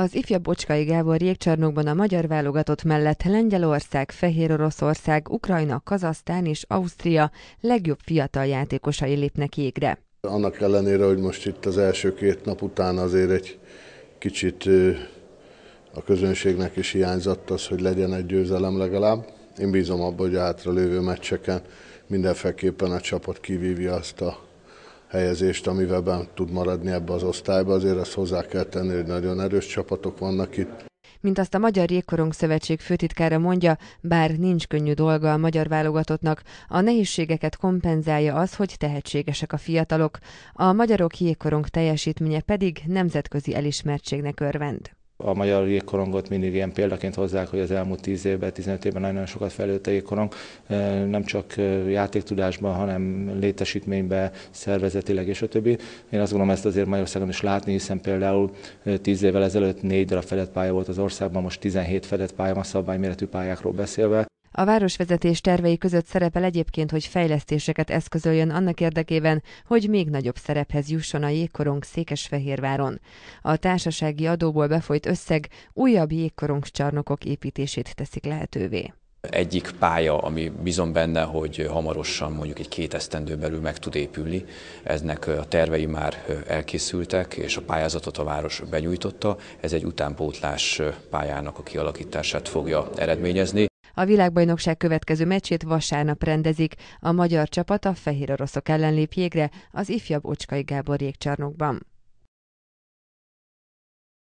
Az ifjabb Bocskai Gábor jégcsarnokban a magyar válogatott mellett Lengyelország, Fehér Oroszország, Ukrajna, Kazasztán és Ausztria legjobb fiatal játékosai lépnek jégre. Annak ellenére, hogy most itt az első két nap után azért egy kicsit a közönségnek is hiányzott az, hogy legyen egy győzelem legalább. Én bízom abban, hogy a lévő meccseken mindenféleképpen a csapat kivívja azt a helyezést, amivel be tud maradni ebbe az osztályba, azért azt hozzá kell tenni, hogy nagyon erős csapatok vannak itt. Mint azt a Magyar Jégkorong Szövetség főtitkára mondja, bár nincs könnyű dolga a magyar válogatottnak, a nehézségeket kompenzálja az, hogy tehetségesek a fiatalok, a magyarok jégkorong teljesítménye pedig nemzetközi elismertségnek örvend. A magyar jégkorongot mindig ilyen példaként hozzák, hogy az elmúlt 10 évben, 15 évben nagyon sokat fejlődött a jégkorong, nem csak játéktudásban, hanem létesítményben, szervezetileg és a többi. Én azt gondolom, ezt azért Magyarországon is látni, hiszen például 10 évvel ezelőtt négy darab fedett pálya volt az országban, most 17 fedett pálya van szabályméretű pályákról beszélve. A városvezetés tervei között szerepel egyébként, hogy fejlesztéseket eszközöljön annak érdekében, hogy még nagyobb szerephez jusson a jégkorong Székesfehérváron. A társasági adóból befolyt összeg újabb jégkorongcsarnokok építését teszik lehetővé egyik pálya, ami bizon benne, hogy hamarosan mondjuk egy két esztendő belül meg tud épülni. Eznek a tervei már elkészültek, és a pályázatot a város benyújtotta. Ez egy utánpótlás pályának a kialakítását fogja eredményezni. A világbajnokság következő meccsét vasárnap rendezik. A magyar csapat a fehér oroszok ellen lép jégre az ifjabb Ocskai Gábor jégcsarnokban.